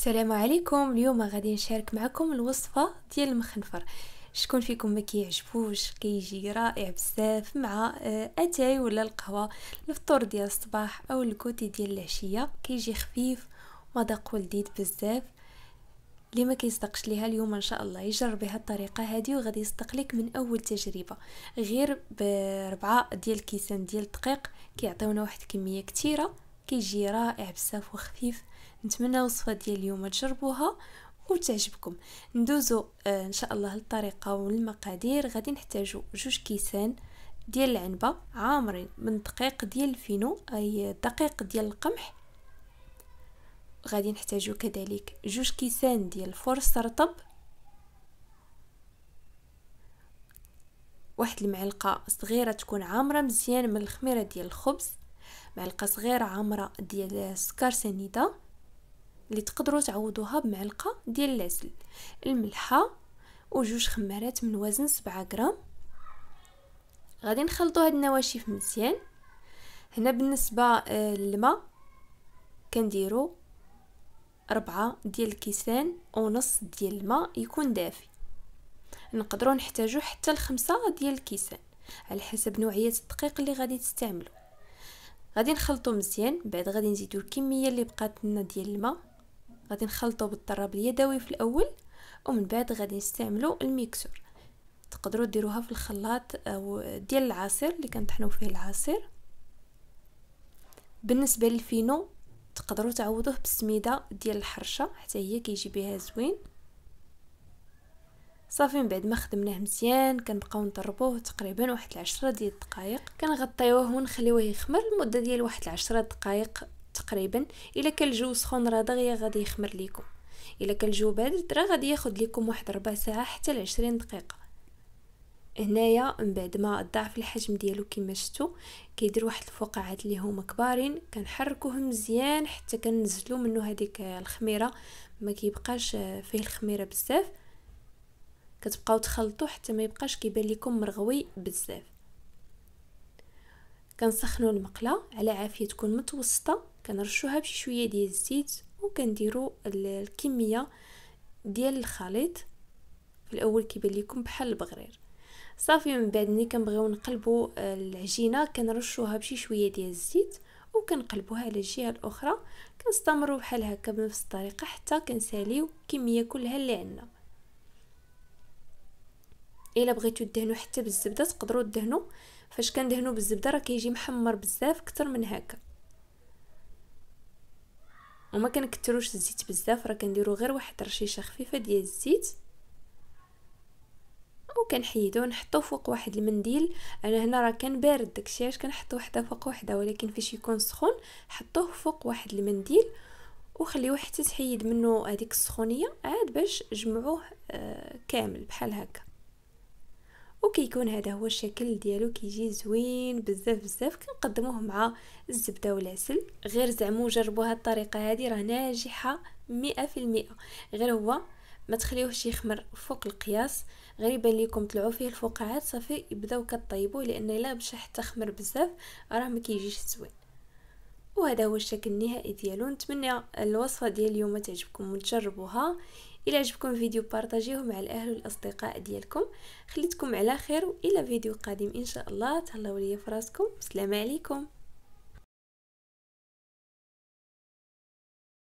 السلام عليكم اليوم غادي نشارك معكم الوصفه ديال المخنفر شكون فيكم ما كيعجبوش كيجي رائع بزاف مع آه، اتاي ولا القهوه الفطور ديال الصباح او الكوتي ديال العشيه كيجي خفيف مذاق لذيذ بزاف اللي ما كيصدقش ليها اليوم ان شاء الله يجرب بها الطريقه هذه وغادي يصدق لك من اول تجربه غير بربعه ديال كيسان ديال الدقيق كيعطيونا واحد الكميه كثيره كيجي رائع بزاف وخفيف نتمنى الوصفه ديال اليوم تجربوها وتعجبكم ندوزو آه ان شاء الله للطريقه والمقادير غادي نحتاجو جوج كيسان ديال العنبه عامرين من دقيق ديال الفينو اي دقيق ديال القمح غادي نحتاجو كذلك جوج كيسان ديال الفرص رطب واحد المعلقه صغيره تكون عامره مزيان من الخميره ديال الخبز معلقه صغيره عامره ديال السكر سنيده اللي تقدروا تعوضوها بمعلقه ديال العسل الملحه وجوج خمارات من وزن 7 غرام غادي نخلطوا هاد النواشف مزيان هنا بالنسبه آه، للماء كنديروا ربعة ديال الكيسان ونص ديال الماء يكون دافي نقدروا نحتاجو حتى لخمسة ديال الكيسان على حسب نوعيه الدقيق اللي غادي تستعملوا غادي نخلطو مزيان بعد غادي نزيدو الكميه اللي بقات لنا ديال الماء غادي نخلطو بالطراب اليدوي في الاول ومن بعد غادي نستعملو الميكسور تقدروا ديروها في الخلاط او ديال العصير اللي كنطحنوا فيه العصير بالنسبه للفينو تقدروا تعوضوه بالسميده ديال الحرشه حتى هي كيجي بها زوين صافي من بعد ما خدمناه مزيان كنبقاو نضربوه تقريبا واحد العشرة ديال الدقائق كنغطيوه ونخليوه يخمر المده ديال واحد العشرة دقائق تقريبا الا كان الجو سخون راه دغيا غادي يخمر ليكم الا كان الجو بارد راه غادي ياخد ليكم واحد ربع ساعه حتى لعشرين دقيقه هنايا من بعد ما ضعف الحجم ديالو كما شفتوا كيدير واحد الفقاعات اللي هما كبارين كنحركوهم مزيان حتى كنزلو منه هذيك الخميره ما كيبقاش فيه الخميره بزاف كتبقاو تخلطوا حتى ما يبقاش كيبان لكم مرغوي بزاف كنسخنوا المقله على عافيه تكون متوسطه كنرشوها بشي شويه ديال الزيت وكنديروا الكميه ديال الخليط في الاول كيبان لكم بحال البغرير صافي من بعد ملي كنبغيو نقلبوا آه، العجينه كنرشوها بشي شويه ديال الزيت وكنقلبوها على الجهه الاخرى كنستمروا بحال هكا بنفس الطريقه حتى كنساليو الكميه كلها اللي عندنا الا بغيتو دهنو حتى بالزبده تقدروا دهنو فاش كندهنو بالزبده راه كيجي محمر بزاف اكثر من هكا وما كنكثروش الزيت بزاف راه كنديرو غير واحد رشيشه خفيفه ديال الزيت وكنحيدوه نحطو فوق واحد المنديل انا هنا راه كان بارد داكشي علاش كنحطو وحده فوق وحده ولكن فاش يكون سخون حطوه فوق واحد المنديل وخليوه حتى تحيد منه هذيك السخونيه عاد باش جمعوه آه كامل بحال هكا وكيكون هذا هو الشكل ديالو كيجي زوين بزاف بزاف كنقدموه مع الزبده والعسل غير زعمو جربوا هذه الطريقه هذه راه ناجحه مئة المئة غير هو ما تخليوهش يخمر فوق القياس غير يبان لكم طلعوا فيه الفقاعات صافي يبداو كطيبوه لان الا مشى حتى خمر بزاف راه ما كيجيش زوين وهذا هو الشكل النهائي ديالو نتمنى الوصفه ديال اليوم تعجبكم وتجربوها الى عجبكم الفيديو بارطاجيوه مع الاهل والاصدقاء ديالكم خليتكم على خير والى فيديو قادم ان شاء الله تهلاو ليا فراسكم السلام عليكم